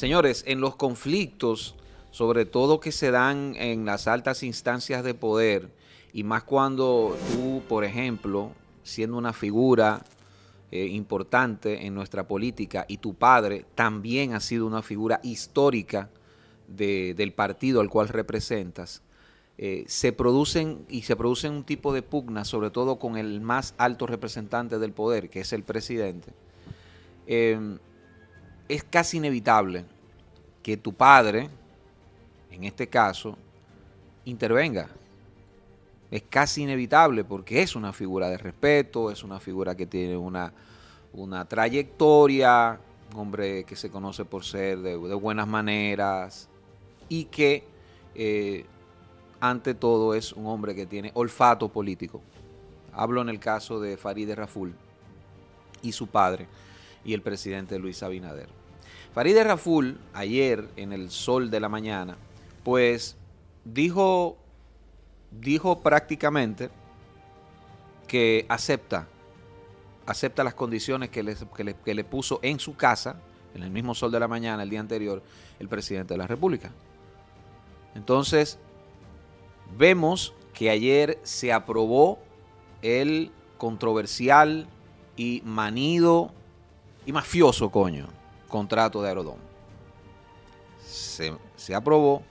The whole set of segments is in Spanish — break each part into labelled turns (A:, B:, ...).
A: Señores, en los conflictos, sobre todo que se dan en las altas instancias de poder, y más cuando tú, por ejemplo, siendo una figura eh, importante en nuestra política, y tu padre también ha sido una figura histórica del partido al cual representas, eh, se producen y se producen un tipo de pugna, sobre todo con el más alto representante del poder, que es el presidente, eh, es casi inevitable que tu padre, en este caso, intervenga. Es casi inevitable porque es una figura de respeto, es una figura que tiene una, trayectoria, un hombre que se conoce por ser de, buenas maneras y que eh, ante todo es un hombre que tiene olfato político. Hablo en el caso de Farideh Raful y su padre y el presidente Luis Abinader. Farideh Raful, ayer en el sol de la mañana, pues dijo, dijo prácticamente que acepta, acepta las condiciones que, le, que le puso en su casa, en el mismo sol de la mañana, el día anterior, el presidente de la República. Entonces, vemos que ayer se aprobó el controversial y manido y mafioso, coño, contrato de Aerodón. Se, aprobó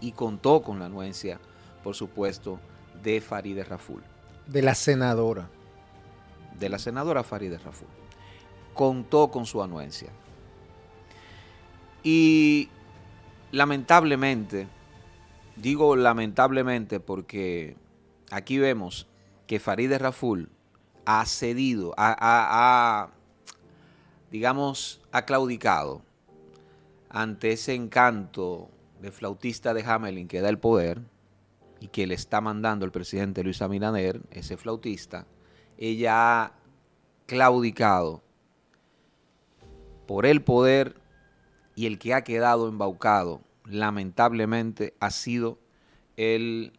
A: y contó con la anuencia, por supuesto, de Farideh Raful.
B: De la senadora.
A: De la senadora Farideh Raful. Contó con su anuencia. Y lamentablemente, digo lamentablemente porque aquí vemos que Farideh Raful ha cedido, a digamos, ha claudicado ante ese encanto de flautista de Hamelin que da el poder y que le está mandando el presidente Luis Abinader, ese flautista, ella ha claudicado por el poder y el que ha quedado embaucado, lamentablemente, ha sido el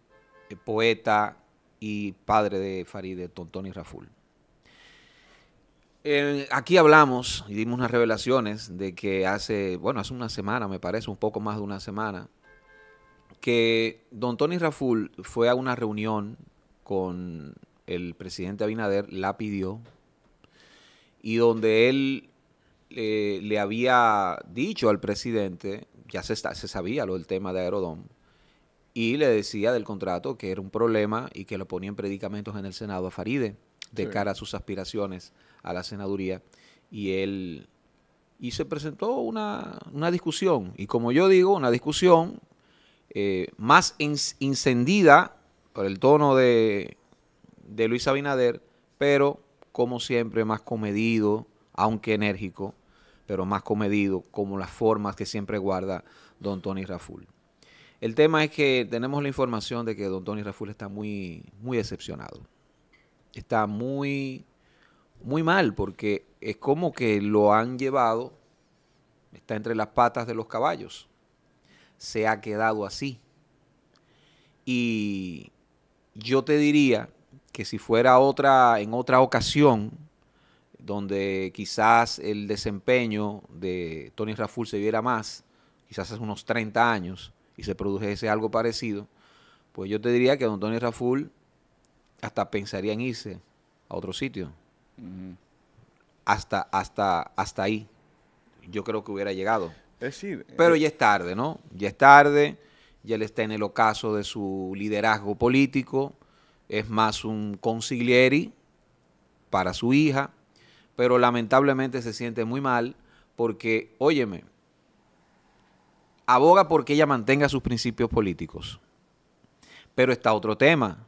A: poeta y padre de Farideh, Tontoni Raful aquí hablamos y dimos unas revelaciones de que hace, bueno, hace una semana, me parece, un poco más de una semana, que don Tony Raful fue a una reunión con el presidente Abinader, la pidió, y donde él eh, le había dicho al presidente, ya se, se sabía lo del tema de Aerodón, y le decía del contrato que era un problema y que lo ponían predicamentos en el Senado a Faride de cara a sus aspiraciones a la senaduría y él y se presentó una, discusión y como yo digo una discusión eh, más encendida por el tono de, de Luis Abinader pero como siempre más comedido aunque enérgico pero más comedido como las formas que siempre guarda don Tony Raful el tema es que tenemos la información de que don Tony Raful está muy muy decepcionado está muy muy mal, porque es como que lo han llevado, está entre las patas de los caballos, se ha quedado así. Y yo te diría que si fuera otra, en otra ocasión, donde quizás el desempeño de Tony Raful se viera más, quizás hace unos 30 años, y se produjese algo parecido, pues yo te diría que don Tony Raful hasta pensaría en irse a otro sitio hasta, hasta, hasta ahí yo creo que hubiera llegado. Pero eh, ya es tarde, ¿no? Ya es tarde, ya él está en el ocaso de su liderazgo político, es más un consiglieri para su hija, pero lamentablemente se siente muy mal porque, óyeme, aboga porque ella mantenga sus principios políticos. Pero está otro tema.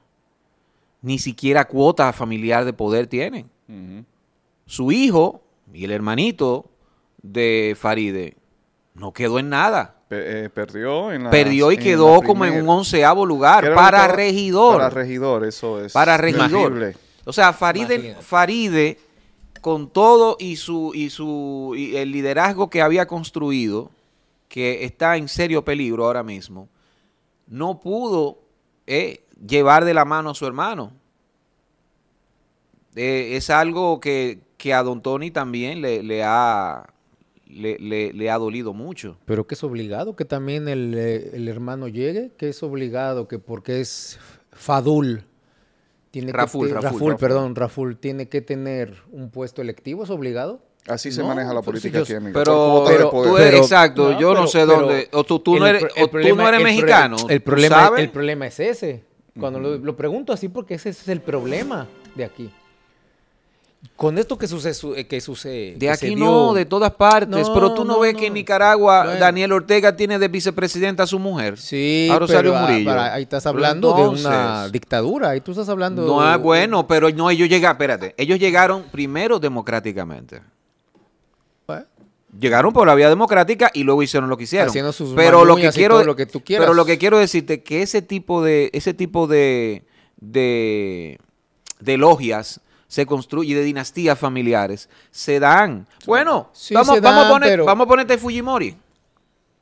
A: Ni siquiera cuota familiar de poder tiene su hijo y el hermanito de Faride no quedó en nada. Eh, perdió Perdió y quedó como en un onceavo lugar para regidor. Para regidor, eso es. Para regidor. O sea, Faride, Faride con todo y su y su el liderazgo que había construido, que está en serio peligro ahora mismo, no pudo eh, llevar de la mano a su hermano. Eh, es algo que, a Don Tony también le, ha... Le, ha dolido mucho.
B: Pero que es obligado que también el, eh, hermano llegue, que es obligado, que porque es Fadul, tiene Raful, que, Raful, perdón, Raful tiene que tener un puesto electivo, es obligado.
C: Así se maneja la política aquí, amigo.
A: Pero, pero, exacto, yo no sé dónde. O tú, tú no eres, no eres mexicano. El problema, el
B: problema es ese. Cuando lo, pregunto así,
A: porque ese es el problema
B: de aquí. Con esto que sucede, eh, que sucede. De aquí no, de todas partes. pero tú no, ves
A: que en Nicaragua Daniel Ortega tiene de vicepresidenta a su mujer. Sí, ah, ahí estás hablando de una
B: dictadura. Ahí tú estás hablando. No, de... Ah,
A: bueno, pero no, ellos llegaron, espérate. Ellos llegaron primero democráticamente. Llegaron por la vía democrática y luego hicieron lo que hicieron. pero lo que quiero, lo que tú quieras. Pero lo que quiero decirte que ese tipo de, ese tipo de, de, de logias se construye, de dinastías familiares, se dan. Bueno, vamos, a poner, ponerte Fujimori.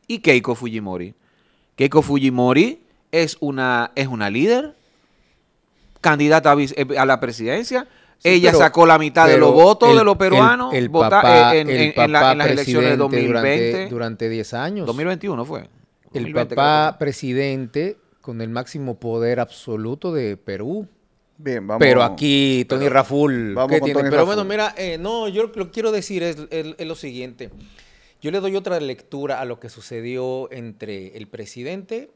A: ¿Y Keiko Fujimori? Keiko Fujimori es una, es una líder, candidata a, eh, la presidencia. Ella sacó la mitad de los votos de los peruanos el, eh, en, las elecciones de 2020. Durante 10 años. 2021 fue.
B: el papá presidente con el máximo poder absoluto de Perú
C: pero aquí Tony
A: Rafful Raful, ¿qué tiene? pero bueno,
B: mira, eh, no, yo lo que quiero decir es, lo siguiente. Yo le doy otra lectura a lo que sucedió entre el presidente,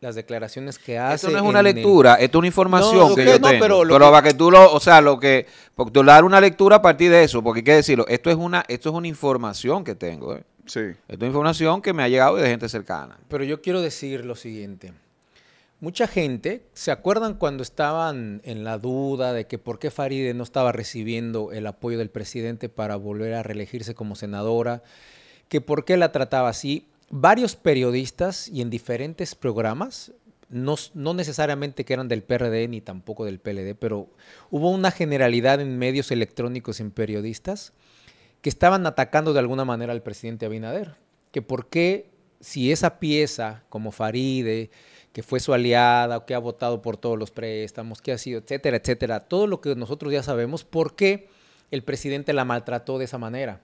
B: las declaraciones que hace. Esto no es una lectura, esto es una información que, yo tengo. Pero, Para
A: que tú lo, o sea, lo que, porque tú una lectura a partir de eso, porque hay que decirlo, esto es una, esto es una información que tengo. ¿eh? Sí. Esto es información que me ha llegado de gente cercana.
B: Pero yo quiero decir lo siguiente mucha gente, ¿se acuerdan cuando estaban en la duda de que por qué Faride no estaba recibiendo el apoyo del presidente para volver a reelegirse como senadora? ¿Que por qué la trataba así? Varios periodistas y en diferentes programas, no, necesariamente que eran del PRD ni tampoco del PLD, pero hubo una generalidad en medios electrónicos, y en periodistas, que estaban atacando de alguna manera al presidente Abinader. Que por qué si esa pieza como Faride, que fue su aliada, que ha votado por todos los préstamos, que ha sido, etcétera, etcétera. Todo lo que nosotros ya sabemos, ¿por qué el presidente la maltrató de esa manera?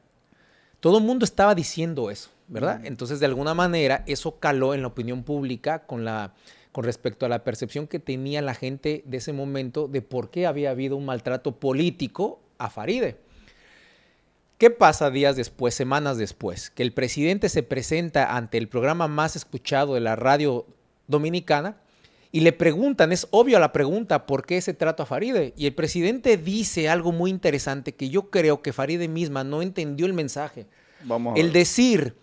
B: Todo el mundo estaba diciendo eso, ¿verdad? Entonces, de alguna manera, eso caló en la opinión pública con, la, con respecto a la percepción que tenía la gente de ese momento de por qué había habido un maltrato político a Faride. ¿Qué pasa días después, semanas después? Que el presidente se presenta ante el programa más escuchado de la radio Dominicana y le preguntan, es obvio la pregunta, ¿por qué ese trato a Faride? Y el presidente dice algo muy interesante que yo creo que Faride misma no entendió el mensaje. Vamos el decir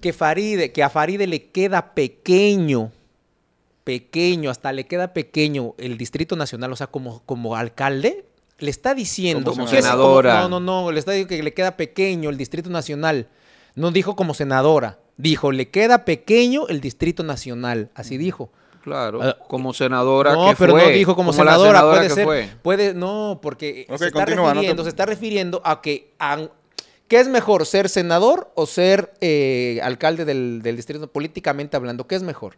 B: que, Faride, que a Faride le queda pequeño, pequeño, hasta le queda pequeño el Distrito Nacional, o sea, como, como alcalde, le está diciendo como senadora. no, no, no, le está diciendo que le queda pequeño el Distrito Nacional. No dijo como senadora. Dijo, le queda pequeño el Distrito Nacional, así dijo.
A: Claro, ah, como senadora no, pero No, dijo como,
B: senadora, puede ser, puede, no, porque se, está refiriendo, está refiriendo a que ¿Qué es mejor, ser senador o ser eh, alcalde del, del, distrito políticamente hablando? ¿Qué es mejor?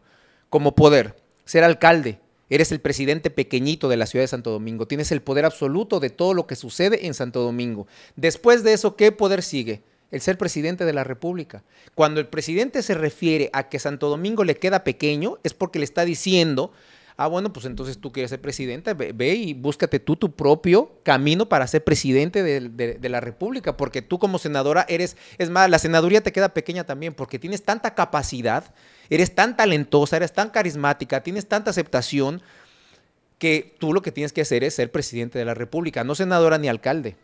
B: Como poder, ser alcalde. Eres el presidente pequeñito de la ciudad de Santo Domingo. Tienes el poder absoluto de todo lo que sucede en Santo Domingo. Después de eso, ¿qué poder sigue? el ser presidente de la República. Cuando el presidente se refiere a que Santo Domingo le queda pequeño, es porque le está diciendo, ah, bueno, pues entonces tú quieres ser presidente, ve, y búscate tú tu propio camino para ser presidente de, la República, porque tú como senadora eres, es más, la senaduría te queda pequeña también, porque tienes tanta capacidad, eres tan talentosa, eres tan carismática, tienes tanta aceptación, que tú lo que tienes que hacer es ser presidente de la República, no senadora ni alcalde.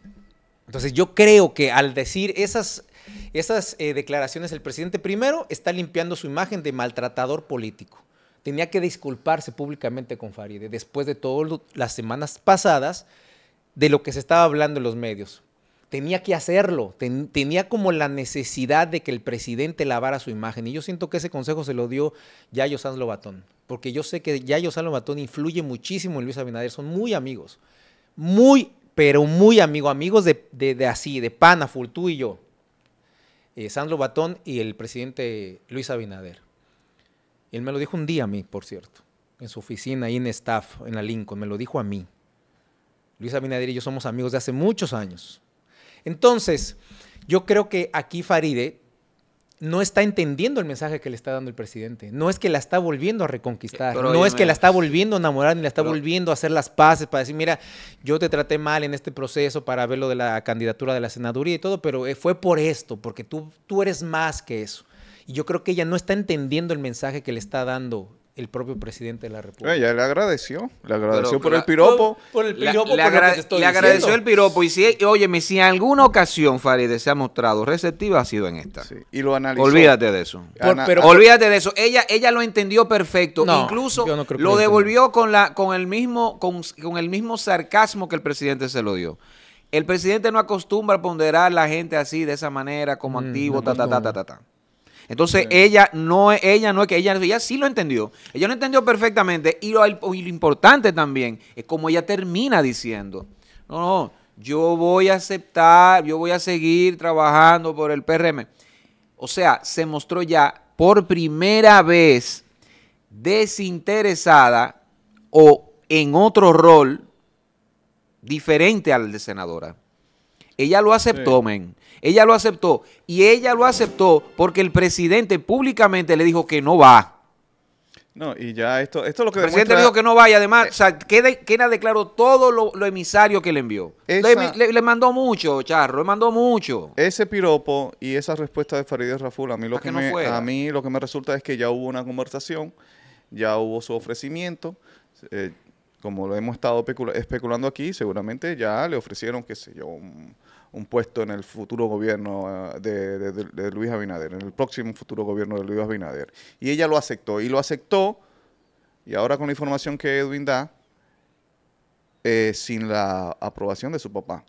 B: Entonces yo creo que al decir esas, esas eh, declaraciones, el presidente primero está limpiando su imagen de maltratador político. Tenía que disculparse públicamente con Faride después de todas las semanas pasadas de lo que se estaba hablando en los medios. Tenía que hacerlo, tenía como la necesidad de que el presidente lavara su imagen. Y yo siento que ese consejo se lo dio Yayo Sanz Lobatón, porque yo sé que Yayo Sanz Lobatón influye muchísimo en Luis Abinader, son muy amigos, muy pero muy amigo, amigos de, de, así, de pana, full, y yo. Eh, Sandro Batón y el presidente Luis Abinader. él me lo dijo un día a mí, por cierto, en su oficina, ahí en staff, en la Lincoln, me lo dijo a mí. Luis Abinader y yo somos amigos de hace muchos años. Entonces, yo creo que aquí Faride no está entendiendo el mensaje que le está dando el presidente. No es que la está volviendo a reconquistar, no es que la está volviendo a enamorar, ni la está volviendo a hacer las paces para decir, mira, yo te traté mal en este proceso para ver lo de la candidatura de la senaduría y todo, pero eh, fue por esto, porque tú, tú eres más que eso. Y yo creo que ella no está entendiendo el mensaje que le está dando el propio presidente de la República.
C: Ella eh, le agradeció, le agradeció por, el
A: piropo. Por, el piropo. le, agradeció el piropo. Y si, óyeme, si en alguna ocasión Farideh se ha mostrado receptiva, ha sido en esta. Y lo analizó. Olvídate de eso. Olvídate de eso. Ella, ella lo entendió perfecto. Incluso lo devolvió con, la, con, el mismo, con, el mismo sarcasmo que el presidente se lo dio. El presidente no acostumbra a ponderar a la gente así, de esa manera, como mm, activo, ta, ta, ta, ta, ta, ta. Entonces, ella no ella no es que ella, ella sí lo entendió. Ella lo entendió perfectamente. Y lo, y lo importante también es como ella termina diciendo. No, no, yo voy a aceptar, yo voy a seguir trabajando por el PRM. O sea, se mostró ya por primera vez desinteresada o en otro rol diferente al de senadora. Ella lo aceptó, men. Ella lo aceptó. Y ella lo aceptó porque el presidente públicamente le dijo que no va.
C: No, y ya esto, esto es lo que El presidente dijo que no y además, eh. o sea, queda, declaró todo lo, emisario que le envió. le, mandó mucho, Charro, le mandó mucho. Ese piropo y esa respuesta de Farideh Raful, a mí lo que, me, a mí lo que me resulta es que ya hubo una conversación, ya hubo su ofrecimiento, eh, como lo hemos estado especulando aquí, seguramente ya le ofrecieron, qué sé yo, un puesto en el futuro gobierno eh, de, Luis Abinader, en el próximo futuro gobierno de Luis Abinader. Y ella lo aceptó, y lo aceptó, y ahora con la información que Edwin da, eh, sin la aprobación de su papá.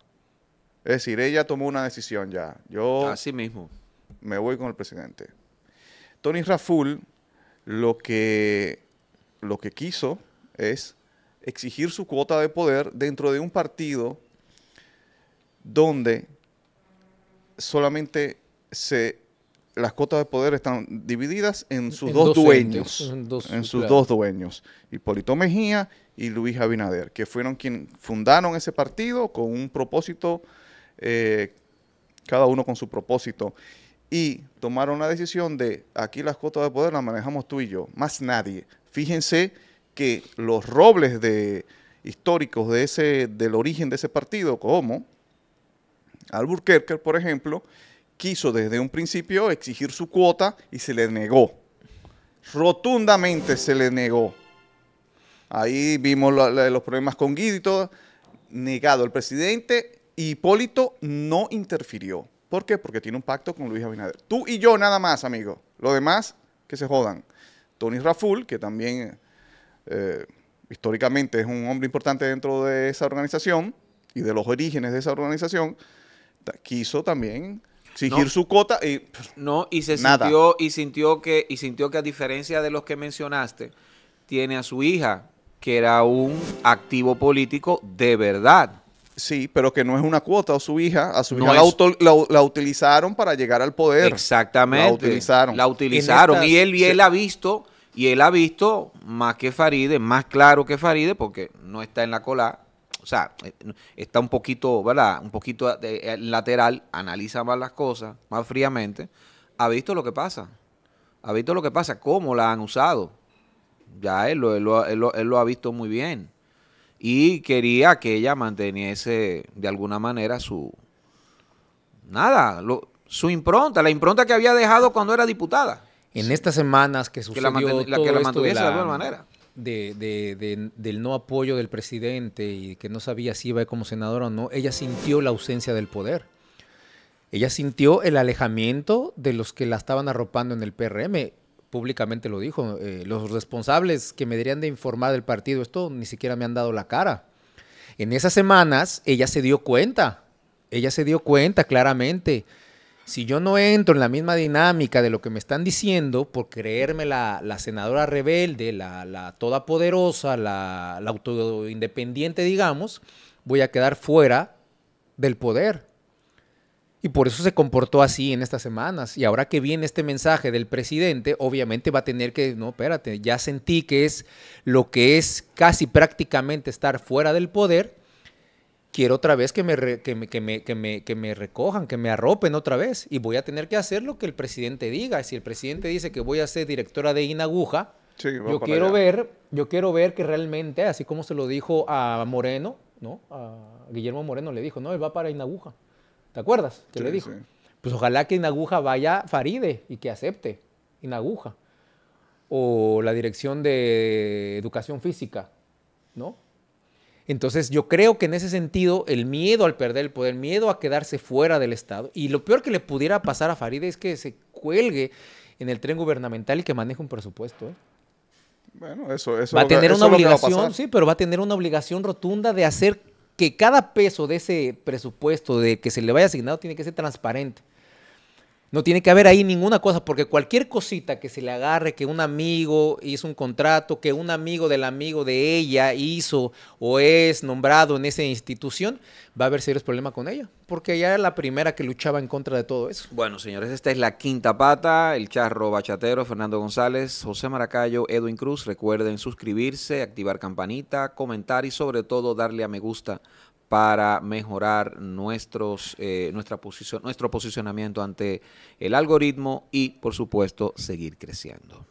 C: Es decir, ella tomó una decisión ya. Yo Así mismo. Me voy con el presidente. Tony Raful lo que, lo que quiso es exigir su cuota de poder dentro de un partido donde solamente se las cotas de poder están divididas en sus dos, dueños. en, sus dos dueños. Hipólito Mejía y Luis Abinader, que fueron quienes fundaron ese partido con un propósito, eh, cada uno con su propósito. Y tomaron la decisión de aquí las cotas de poder las manejamos tú y yo, más nadie. Fíjense que los robles de, históricos de ese, del origen de ese partido, como Alburquerque, por ejemplo, quiso desde un principio exigir su cuota y se le negó. Rotundamente se le negó. Ahí vimos los problemas con Guido y todo. Negado. El presidente Hipólito no interfirió. ¿Por qué? Porque tiene un pacto con Luis Abinader. Tú y yo nada más, amigo. Lo demás, que se jodan. Tony Raful, que también eh, históricamente es un hombre importante dentro de esa organización y de los orígenes de esa organización, quiso también exigir su cuota y
A: no y se sintió y sintió que y sintió que a diferencia de los que mencionaste tiene a su hija que era un activo
C: político de verdad sí pero que no es una cuota o su hija a su hija la, utilizaron para llegar al poder exactamente la utilizaron la utilizaron y él ha
A: visto y él ha visto más que Faride más claro que Faride porque no está en la cola o sea, eh, está un poquito, ¿verdad? Un poquito eh, eh, lateral, analiza más las cosas, más fríamente, ha visto lo que pasa, ha visto lo que pasa, cómo la han usado. Ya él lo, él él ha visto muy bien. Y quería que ella manteniese de alguna manera su... Nada, su impronta, la impronta que había dejado cuando era diputada. En estas semanas que sucedió que la, mantuviese de, de alguna manera
B: del no apoyo del presidente y que no sabía si iba a ir como senadora o no, ella sintió la ausencia del poder. Ella sintió el alejamiento de los que la estaban arropando en el PRM. Públicamente lo dijo. Eh, los responsables que me dirían de informar del partido, esto ni siquiera me han dado la cara. En esas semanas ella se dio cuenta. Ella se dio cuenta claramente si yo no entro en la misma dinámica de lo que me están diciendo, por creerme la, senadora rebelde, la, todapoderosa, todopoderosa, la, la autoindependiente, digamos, voy a quedar fuera del poder. Y por eso se comportó así en estas semanas. Y ahora que viene este mensaje del presidente, obviamente va a tener que, no, espérate, ya sentí que es lo que es casi prácticamente estar fuera del poder quiero otra vez que me, recojan, que me arropen otra vez. Y voy a tener que hacer lo que el presidente diga. Si el presidente dice que voy a ser directora de Inaguja,
C: yo, quiero ver,
B: yo quiero ver que realmente, así como se lo dijo a Moreno, ¿no? A Guillermo Moreno le dijo, no, él va para Inaguja. ¿Te acuerdas? Que le dijo. Pues ojalá que Inaguja vaya Faride y que acepte Inaguja. O la dirección de educación física, ¿no? Entonces yo creo que en ese sentido el miedo al perder el poder, el miedo a quedarse fuera del Estado, y lo peor que le pudiera pasar a Faride es que se cuelgue en el tren gubernamental y que maneje un
C: presupuesto. ¿eh? Bueno, eso, eso va a tener una obligación,
B: sí, pero va a tener una obligación rotunda de hacer que cada peso de ese presupuesto de que se le vaya asignado tiene que ser transparente. No tiene que haber ahí ninguna cosa, porque cualquier cosita que se le agarre, que un amigo hizo un contrato, que un amigo del amigo de ella hizo o es nombrado en esa institución, va a haber serios problemas con ella, porque ella era la primera que luchaba en contra de todo eso.
A: Bueno, señores, esta es la quinta pata, el charro bachatero, Fernando González, José Maracayo, Edwin Cruz. Recuerden suscribirse, activar campanita, comentar y sobre todo darle a me gusta para mejorar eh, nuestra posición, nuestro posicionamiento ante el algoritmo y, por supuesto, seguir creciendo.